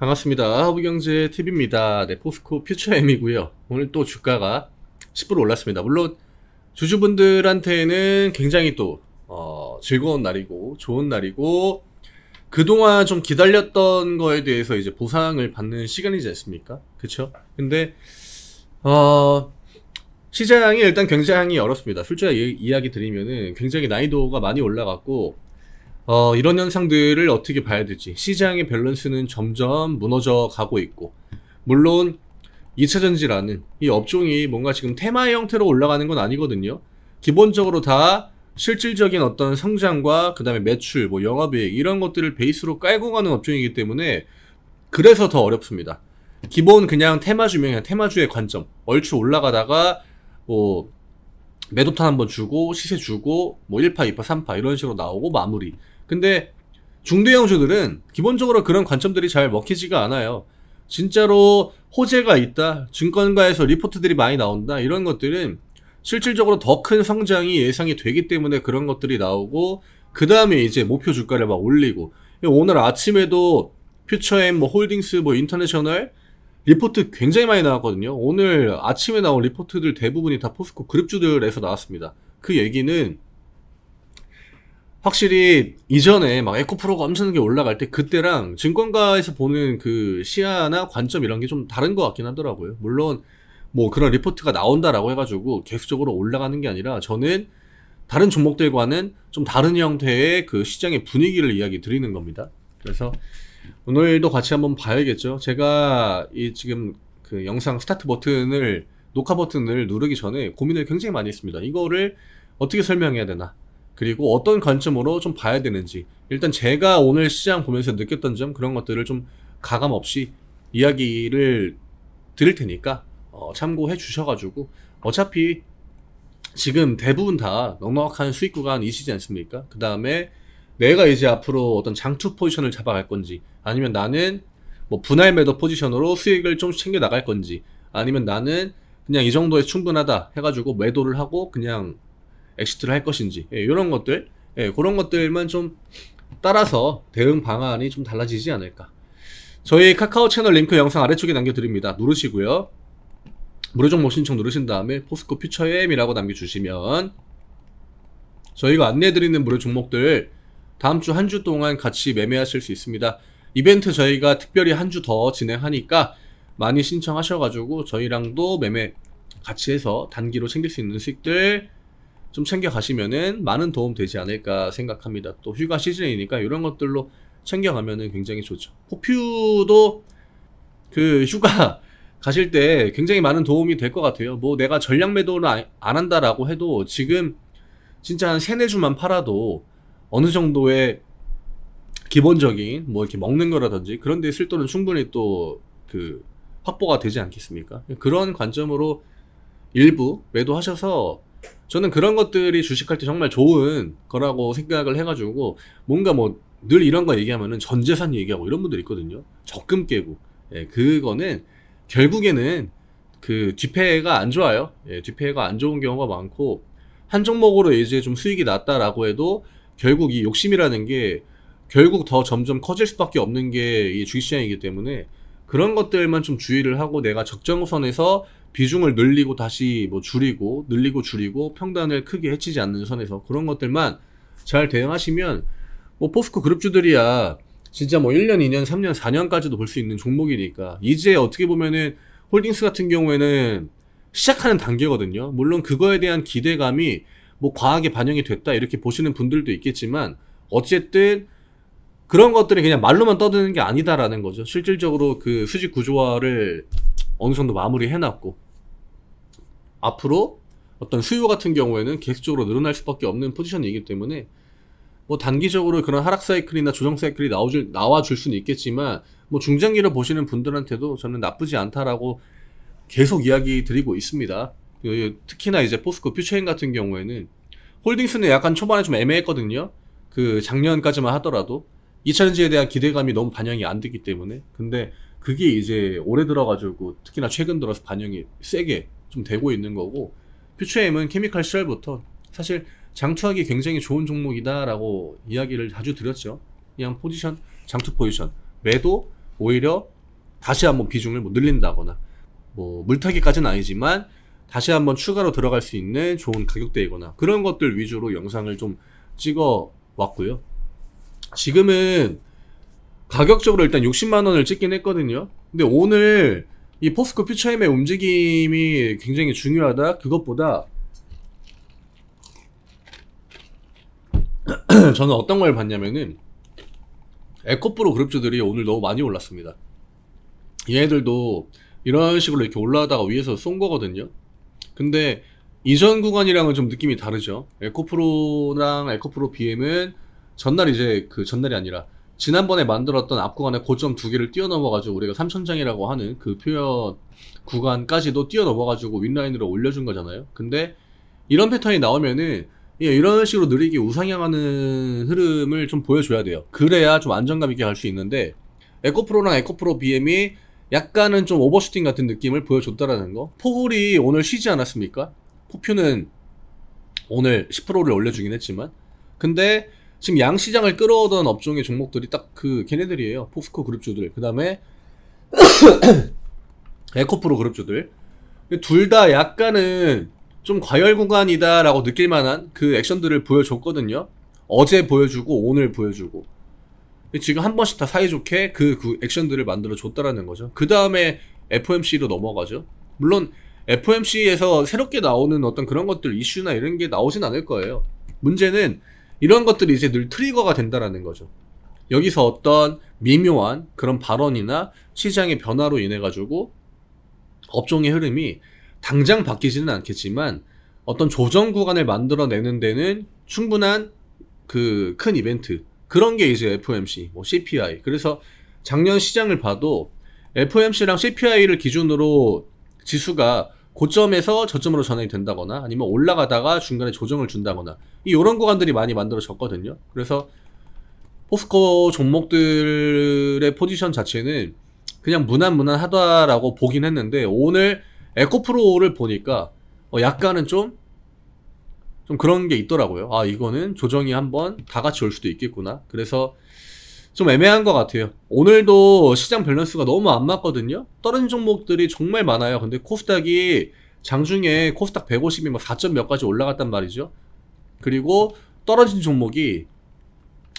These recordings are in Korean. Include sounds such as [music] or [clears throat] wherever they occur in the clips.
반갑습니다. 하부경제 t v 입니다 네, 포스코 퓨처엠이고요. 오늘 또 주가가 10% 올랐습니다. 물론 주주분들한테는 굉장히 또 어, 즐거운 날이고 좋은 날이고 그동안 좀 기다렸던 거에 대해서 이제 보상을 받는 시간이지 않습니까? 그렇죠 근데 어, 시장이 일단 굉장히 어렵습니다. 술자 이야기 드리면은 굉장히 난이도가 많이 올라갔고 어, 이런 현상들을 어떻게 봐야 되지 시장의 밸런스는 점점 무너져 가고 있고 물론 2차 전지라는 이 업종이 뭔가 지금 테마의 형태로 올라가는 건 아니거든요. 기본적으로 다 실질적인 어떤 성장과 그 다음에 매출, 뭐 영업이익 이런 것들을 베이스로 깔고 가는 업종이기 때문에 그래서 더 어렵습니다. 기본 그냥 테마주면 그냥 테마주의 관점 얼추 올라가다가 뭐 매도탄 한번 주고 시세 주고 뭐 1파, 2파, 3파 이런 식으로 나오고 마무리 근데 중대영주들은 기본적으로 그런 관점들이 잘 먹히지가 않아요. 진짜로 호재가 있다, 증권가에서 리포트들이 많이 나온다, 이런 것들은 실질적으로 더 큰 성장이 예상이 되기 때문에 그런 것들이 나오고, 그 다음에 이제 목표 주가를 막 올리고, 오늘 아침에도 퓨처엠, 뭐 홀딩스, 뭐 인터내셔널, 리포트 굉장히 많이 나왔거든요. 오늘 아침에 나온 리포트들 대부분이 다 포스코 그룹주들에서 나왔습니다. 그 얘기는 확실히 이전에 막 에코프로가 엄청나게 올라갈 때 그때랑 증권가에서 보는 그 시야나 관점 이런 게 좀 다른 것 같긴 하더라고요. 물론 뭐 그런 리포트가 나온다라고 해가지고 계속적으로 올라가는 게 아니라 저는 다른 종목들과는 좀 다른 형태의 그 시장의 분위기를 이야기 드리는 겁니다. 그래서 오늘도 같이 한번 봐야겠죠. 제가 이 지금 그 영상 스타트 버튼을 녹화 버튼을 누르기 전에 고민을 굉장히 많이 했습니다. 이거를 어떻게 설명해야 되나? 그리고 어떤 관점으로 좀 봐야 되는지 일단 제가 오늘 시장 보면서 느꼈던 점 그런 것들을 좀 가감 없이 이야기를 드릴 테니까 어, 참고해 주셔가지고 어차피 지금 대부분 다 넉넉한 수익 구간 이시지 않습니까? 그 다음에 내가 이제 앞으로 어떤 장투 포지션을 잡아갈 건지 아니면 나는 뭐 분할 매도 포지션으로 수익을 좀 챙겨 나갈 건지 아니면 나는 그냥 이 정도에 충분하다 해가지고 매도를 하고 그냥 엑시트를 할 것인지 예, 이런 것들 예, 그런 것들만 좀 따라서 대응 방안이 좀 달라지지 않을까 저희 카카오 채널 링크 영상 아래쪽에 남겨드립니다 누르시고요 무료 정보 신청 누르신 다음에 포스코 퓨처엠이라고 남겨주시면 저희가 안내해드리는 무료 종목들 다음 주 한주 주 동안 같이 매매하실 수 있습니다 이벤트 저희가 특별히 한 주 더 진행하니까 많이 신청하셔가지고 저희랑도 매매 같이 해서 단기로 챙길 수 있는 수익들 좀 챙겨가시면은 많은 도움 되지 않을까 생각합니다. 또 휴가 시즌이니까 이런 것들로 챙겨가면은 굉장히 좋죠. 포퓨도 그 휴가 [laughs] 가실 때 굉장히 많은 도움이 될 것 같아요. 뭐 내가 전략 매도를 안 한다라고 해도 지금 진짜 한 세네 주만 팔아도 어느 정도의 기본적인 뭐 이렇게 먹는 거라든지 그런 데쓸 돈은 충분히 또 그 확보가 되지 않겠습니까? 그런 관점으로 일부 매도하셔서 저는 그런 것들이 주식할 때 정말 좋은 거라고 생각을 해가지고 뭔가 뭐 늘 이런 거 얘기하면은 전 재산 얘기하고 이런 분들 있거든요. 적금 깨고 예, 그거는 결국에는 그 뒤패가 안 좋아요. 예, 뒤패가 안 좋은 경우가 많고 한 종목으로 이제 좀 수익이 났다라고 해도 결국 이 욕심이라는 게 결국 더 점점 커질 수밖에 없는 게 이 주식시장이기 때문에 그런 것들만 좀 주의를 하고 내가 적정선에서 비중을 늘리고 다시 뭐 줄이고 늘리고 줄이고 평단을 크게 해치지 않는 선에서 그런 것들만 잘 대응하시면 뭐 포스코 그룹주들이야 진짜 뭐 1년, 2년, 3년, 4년까지도 볼 수 있는 종목이니까 이제 어떻게 보면은 홀딩스 같은 경우에는 시작하는 단계거든요. 물론 그거에 대한 기대감이 뭐 과하게 반영이 됐다 이렇게 보시는 분들도 있겠지만 어쨌든 그런 것들이 그냥 말로만 떠드는 게 아니다라는 거죠. 실질적으로 그 수직 구조화를 어느 정도 마무리해놨고 앞으로 어떤 수요 같은 경우에는 계속적으로 늘어날 수밖에 없는 포지션이기 때문에 뭐 단기적으로 그런 하락 사이클이나 조정 사이클이 나오줄, 나와줄 수는 있겠지만 뭐 중장기를 보시는 분들한테도 저는 나쁘지 않다라고 계속 이야기 드리고 있습니다. 예, 예, 특히나 이제 포스코 퓨처인 같은 경우에는 홀딩스는 약간 초반에 좀 애매했거든요. 그 작년까지만 하더라도 이차전지에 대한 기대감이 너무 반영이 안 되기 때문에 근데 그게 이제 올해 들어가지고 특히나 최근 들어서 반영이 세게 좀 되고 있는 거고 퓨처엠은 케미칼 시절부터 사실 장투하기 굉장히 좋은 종목이다라고 이야기를 자주 드렸죠. 그냥 포지션, 장투 포지션, 매도 오히려 다시 한번 비중을 뭐 늘린다거나 뭐 물타기까지는 아니지만 다시 한번 추가로 들어갈 수 있는 좋은 가격대이거나 그런 것들 위주로 영상을 좀 찍어 왔고요. 지금은 가격적으로 일단 60만원을 찍긴 했거든요 근데 오늘 이 포스코 퓨처엠의 움직임이 굉장히 중요하다 그것보다 [clears throat] 저는 어떤 걸 봤냐면은 에코프로 그룹주들이 오늘 너무 많이 올랐습니다 얘네들도 이런 식으로 이렇게 올라가다가 위에서 쏜 거거든요 근데 이전 구간이랑은 좀 느낌이 다르죠 에코프로랑 에코프로 BM은 전날 이제 그 전날이 아니라 지난번에 만들었던 앞 구간의 고점 두 개를 뛰어넘어가지고 우리가 3천장이라고 하는 그 표현 구간까지도 뛰어넘어가지고 윗라인으로 올려준 거잖아요. 근데 이런 패턴이 나오면은 예, 이런 식으로 느리게 우상향하는 흐름을 좀 보여줘야 돼요. 그래야 좀 안정감 있게 갈 수 있는데 에코프로랑 에코프로 BM이 약간은 좀 오버슈팅 같은 느낌을 보여줬다라는 거. 포홀이 오늘 쉬지 않았습니까? 포표는 오늘 10%를 올려주긴 했지만 근데 지금 양 시장을 끌어오던 업종의 종목들이 딱 그 걔네들이에요. 포스코 그룹주들, 그 다음에 [coughs] 에코프로 그룹주들. 둘 다 약간은 좀 과열 구간이다라고 느낄 만한 그 액션들을 보여줬거든요. 어제 보여주고 오늘 보여주고. 지금 한 번씩 다 사이좋게 그, 그 액션들을 만들어 줬다라는 거죠. 그 다음에 FOMC로 넘어가죠. 물론 FOMC에서 새롭게 나오는 어떤 그런 것들 이슈나 이런 게 나오진 않을 거예요. 문제는 이런 것들이 이제 늘 트리거가 된다라는 거죠. 여기서 어떤 미묘한 그런 발언이나 시장의 변화로 인해 가지고 업종의 흐름이 당장 바뀌지는 않겠지만 어떤 조정 구간을 만들어내는 데는 충분한 그 큰 이벤트 그런 게 이제 FOMC, 뭐 CPI. 그래서 작년 시장을 봐도 FOMC랑 CPI를 기준으로 지수가 고점에서 저점으로 전환이 된다거나 아니면 올라가다가 중간에 조정을 준다거나 이런 구간들이 많이 만들어졌거든요. 그래서 포스코 종목들의 포지션 자체는 그냥 무난무난하다라고 보긴 했는데 오늘 에코프로를 보니까 어, 약간은 좀 좀 그런 게 있더라고요. 아, 이거는 조정이 한번 다 같이 올 수도 있겠구나. 그래서 좀 애매한 것 같아요 오늘도 시장 밸런스가 너무 안 맞거든요 떨어진 종목들이 정말 많아요 근데 코스닥이 장중에 코스닥 150이 막 4점 몇까지 올라갔단 말이죠 그리고 떨어진 종목이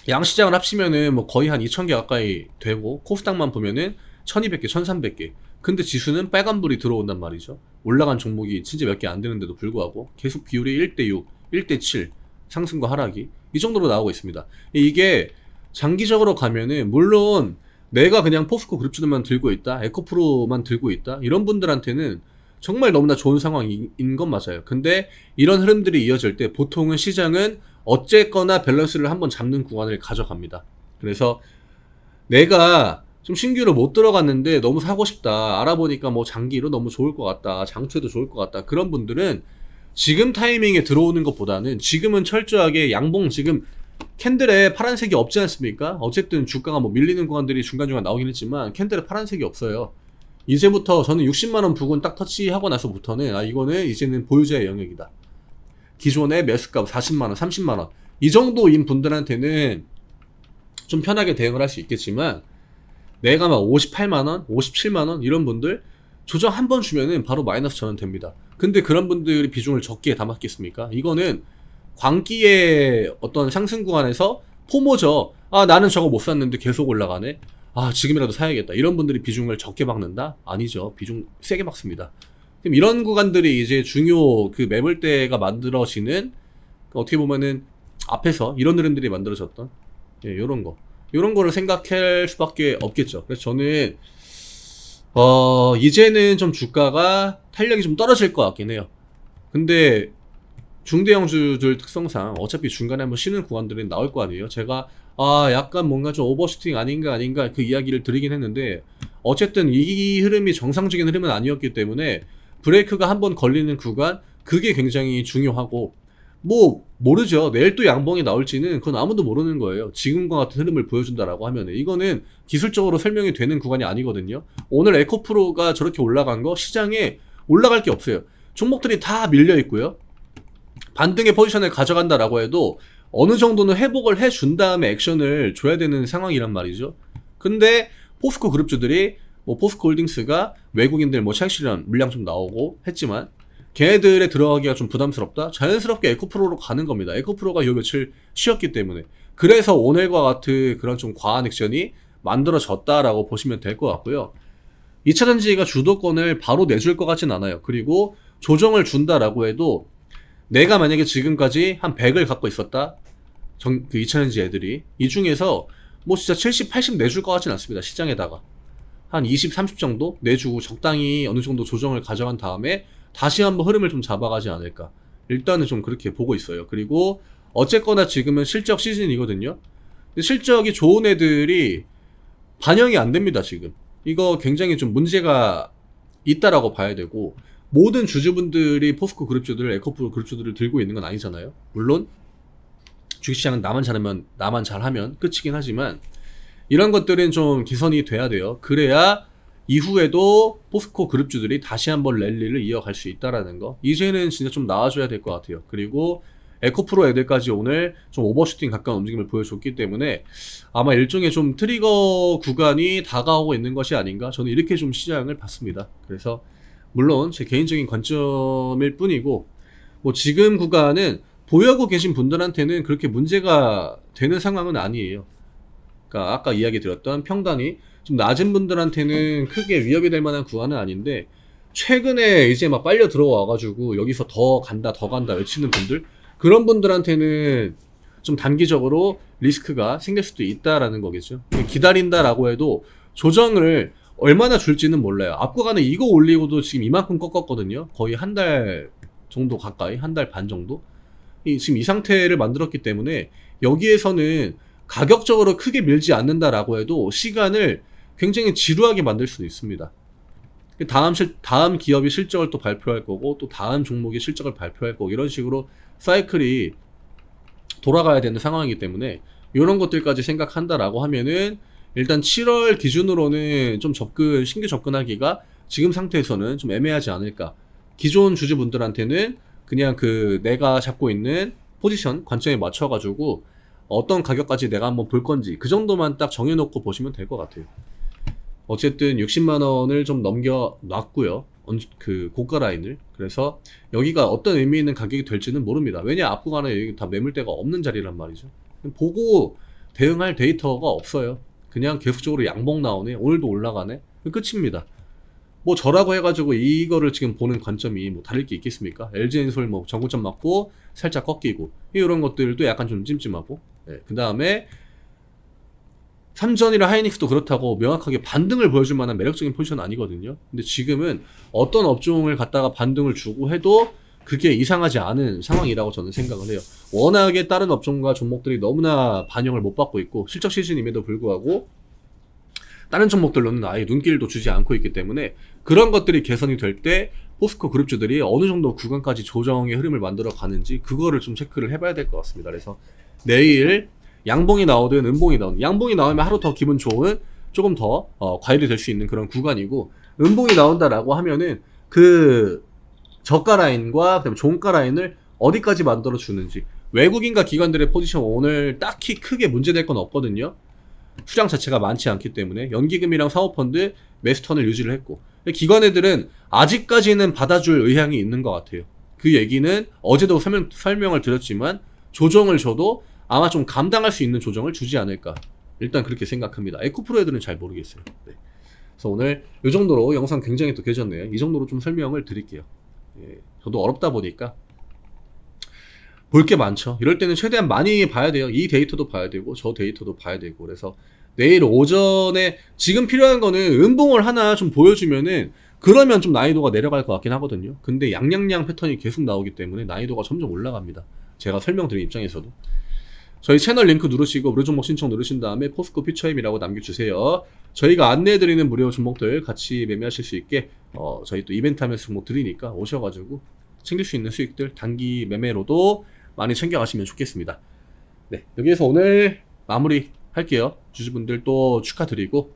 양시장을 합치면은 뭐 거의 한 2,000개 가까이 되고 코스닥만 보면은 1,200개, 1,300개. 근데 지수는 빨간불이 들어온단 말이죠. 올라간 종목이 진짜 몇 개 안 되는데도 불구하고 계속 비율이 1대 6, 1대 7 상승과 하락이 이 정도로 나오고 있습니다. 이게 장기적으로 가면은 물론 내가 그냥 포스코 그룹주들만 들고 있다, 에코프로만 들고 있다 이런 분들한테는 정말 너무나 좋은 상황인 건 맞아요. 근데 이런 흐름들이 이어질 때 보통은 시장은 어쨌거나 밸런스를 한번 잡는 구간을 가져갑니다. 그래서 내가 좀 신규로 못 들어갔는데 너무 사고 싶다. 알아보니까 뭐 장기로 너무 좋을 것 같다. 장초에도 좋을 것 같다. 그런 분들은 지금 타이밍에 들어오는 것보다는 지금은 철저하게 양봉 지금 캔들에 파란색이 없지 않습니까? 어쨌든 주가가 뭐 밀리는 구간들이 중간중간 나오긴 했지만 캔들에 파란색이 없어요. 이제부터 저는 60만원 부근 딱 터치하고 나서부터는 아 이거는 이제는 보유자의 영역이다. 기존의 매수값 40만원, 30만원 이 정도인 분들한테는 좀 편하게 대응을 할 수 있겠지만 내가 막 58만원, 57만원 이런 분들 조정 한 번 주면은 바로 마이너스 전환 됩니다. 근데 그런 분들이 비중을 적게 담았겠습니까? 이거는 광기의 어떤 상승 구간에서 포모죠. 아, 나는 저거 못 샀는데 계속 올라가네. 아, 지금이라도 사야겠다. 이런 분들이 비중을 적게 박는다? 아니죠. 비중 세게 박습니다. 그럼 이런 구간들이 이제 중요 그 매물대가 만들어지는 그 어떻게 보면은 앞에서 이런 흐름들이 만들어졌던 예, 요런 거. 요런 거를 생각할 수밖에 없겠죠. 그래서 저는 어, 이제는 좀 주가가 탄력이 좀 떨어질 것 같긴 해요. 근데 중대형주들 특성상 어차피 중간에 한번 쉬는 구간들은 나올 거 아니에요. 제가 아 약간 뭔가 좀 오버슈팅 아닌가 아닌가 그 이야기를 드리긴 했는데 어쨌든 이 흐름이 정상적인 흐름은 아니었기 때문에 브레이크가 한 번 걸리는 구간 그게 굉장히 중요하고 뭐 모르죠. 내일 또 양봉이 나올지는 그건 아무도 모르는 거예요. 지금과 같은 흐름을 보여준다라고 하면 이거는 기술적으로 설명이 되는 구간이 아니거든요. 오늘 에코프로가 저렇게 올라간 거 시장에 올라갈 게 없어요. 종목들이 다 밀려 있고요. 반등의 포지션을 가져간다라고 해도 어느 정도는 회복을 해 준 다음에 액션을 줘야 되는 상황이란 말이죠. 근데 포스코 그룹주들이 뭐 포스코 홀딩스가 외국인들 뭐첼실한 물량 좀 나오고 했지만 걔네들에 들어가기가 좀 부담스럽다? 자연스럽게 에코프로로 가는 겁니다. 에코프로가 요 며칠 쉬었기 때문에. 그래서 오늘과 같은 그런 좀 과한 액션이 만들어졌다라고 보시면 될 것 같고요. 2차전지가 주도권을 바로 내줄 것 같진 않아요. 그리고 조정을 준다라고 해도 내가 만약에 지금까지 한 100을 갖고 있었다. 정, 그 2차전지 애들이. 이 중에서 뭐 진짜 70, 80 내줄 것 같진 않습니다. 시장에다가. 한 20, 30 정도 내주고 적당히 어느 정도 조정을 가져간 다음에 다시 한번 흐름을 좀 잡아가지 않을까. 일단은 좀 그렇게 보고 있어요. 그리고 어쨌거나 지금은 실적 시즌이거든요. 실적이 좋은 애들이 반영이 안 됩니다, 지금. 이거 굉장히 좀 문제가 있다라고 봐야 되고 모든 주주분들이 포스코 그룹주들, 에코프 그룹주들을 들고 있는 건 아니잖아요. 물론 주식시장은 나만 잘하면 나만 잘하면 끝이긴 하지만 이런 것들은 좀개선이 돼야 돼요. 그래야 이후에도 포스코 그룹주들이 다시 한번 랠리를 이어갈 수 있다라는 거. 이제는 진짜 좀 나와줘야 될 것 같아요. 그리고 에코프로 애들까지 오늘 좀 오버슈팅 가까운 움직임을 보여줬기 때문에 아마 일종의 좀 트리거 구간이 다가오고 있는 것이 아닌가 저는 이렇게 좀 시장을 봤습니다. 그래서 물론 제 개인적인 관점일 뿐이고 뭐 지금 구간은 보유하고 계신 분들한테는 그렇게 문제가 되는 상황은 아니에요. 그러니까 아까 이야기 드렸던 평단이 좀 낮은 분들한테는 크게 위협이 될 만한 구간은 아닌데 최근에 이제 막 빨려 들어와가지고 여기서 더 간다 더 간다 외치는 분들 그런 분들한테는 좀 단기적으로 리스크가 생길 수도 있다라는 거겠죠. 기다린다라고 해도 조정을 얼마나 줄지는 몰라요. 압구간에 이거 올리고도 지금 이만큼 꺾었거든요. 거의 한 달 정도 가까이, 한 달 반 정도? 지금 이 상태를 만들었기 때문에 여기에서는 가격적으로 크게 밀지 않는다라고 해도 시간을 굉장히 지루하게 만들 수도 있습니다. 다음, 실, 다음 기업이 실적을 또 발표할 거고 또 다음 종목이 실적을 발표할 거고 이런 식으로 사이클이 돌아가야 되는 상황이기 때문에 이런 것들까지 생각한다라고 하면은 일단 7월 기준으로는 좀 접근 신규 접근하기가 지금 상태에서는 좀 애매하지 않을까. 기존 주주분들한테는 그냥 그 내가 잡고 있는 포지션 관점에 맞춰가지고 어떤 가격까지 내가 한번 볼 건지 그 정도만 딱 정해놓고 보시면 될 것 같아요. 어쨌든 60만 원을 좀 넘겨 놨고요. 그 고가 라인을 그래서 여기가 어떤 의미 있는 가격이 될지는 모릅니다. 왜냐 앞구간에 여기 다 매물대가 없는 자리란 말이죠. 보고 대응할 데이터가 없어요. 그냥 계속적으로 양봉 나오네. 오늘도 올라가네. 끝입니다. 뭐 저라고 해가지고 이거를 지금 보는 관점이 뭐 다를 게 있겠습니까? LG엔솔 뭐전구점 맞고 살짝 꺾이고 이런 것들도 약간 좀 찜찜하고 예, 그 다음에 삼전이라 하이닉스도 그렇다고 명확하게 반등을 보여줄 만한 매력적인 포지션 아니거든요. 근데 지금은 어떤 업종을 갖다가 반등을 주고 해도 그게 이상하지 않은 상황이라고 저는 생각을 해요. 워낙에 다른 업종과 종목들이 너무나 반영을 못 받고 있고 실적 시즌임에도 불구하고 다른 종목들로는 아예 눈길도 주지 않고 있기 때문에 그런 것들이 개선이 될 때 포스코 그룹주들이 어느 정도 구간까지 조정의 흐름을 만들어 가는지 그거를 좀 체크를 해봐야 될 것 같습니다. 그래서 내일 양봉이 나오든 음봉이 나오든 양봉이 나오면 하루 더 기분 좋은 조금 더 어, 과열이 될 수 있는 그런 구간이고 음봉이 나온다라고 하면은 그 저가 라인과 그다음에 종가 라인을 어디까지 만들어 주는지 외국인과 기관들의 포지션 오늘 딱히 크게 문제될 건 없거든요. 수량 자체가 많지 않기 때문에 연기금이랑 사모펀드 매스턴을 유지를 했고 기관애들은 아직까지는 받아줄 의향이 있는 것 같아요. 그 얘기는 어제도 설명, 설명을 드렸지만 조정을 줘도 아마 좀 감당할 수 있는 조정을 주지 않을까 일단 그렇게 생각합니다. 에코프로 애들은 잘 모르겠어요. 네. 그래서 오늘 이 정도로 영상 굉장히 또 길졌네요. 이 정도로 좀 설명을 드릴게요. 예, 저도 어렵다 보니까 볼 게 많죠. 이럴 때는 최대한 많이 봐야 돼요. 이 데이터도 봐야 되고 저 데이터도 봐야 되고 그래서 내일 오전에 지금 필요한 거는 음봉을 하나 좀 보여주면은 그러면 좀 난이도가 내려갈 것 같긴 하거든요. 근데 양양양 패턴이 계속 나오기 때문에 난이도가 점점 올라갑니다. 제가 설명드린 입장에서도. 저희 채널 링크 누르시고 무료 종목 신청 누르신 다음에 포스코 피처임이라고 남겨주세요. 저희가 안내해드리는 무료 종목들 같이 매매하실 수 있게 어, 저희 또 이벤트 하면서 종목 드리니까 오셔가지고 챙길 수 있는 수익들 단기 매매로도 많이 챙겨가시면 좋겠습니다. 네, 여기에서 오늘 마무리 할게요. 주주분들 또 축하드리고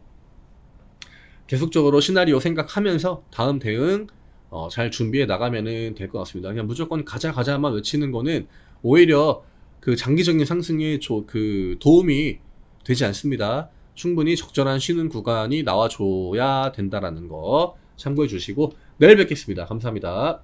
계속적으로 시나리오 생각하면서 다음 대응 어, 잘 준비해 나가면 될 것 같습니다. 그냥 무조건 가자 가자만 외치는 거는 오히려 그 장기적인 상승에 조, 그 도움이 되지 않습니다. 충분히 적절한 쉬는 구간이 나와줘야 된다라는 거 참고해 주시고 내일 뵙겠습니다. 감사합니다.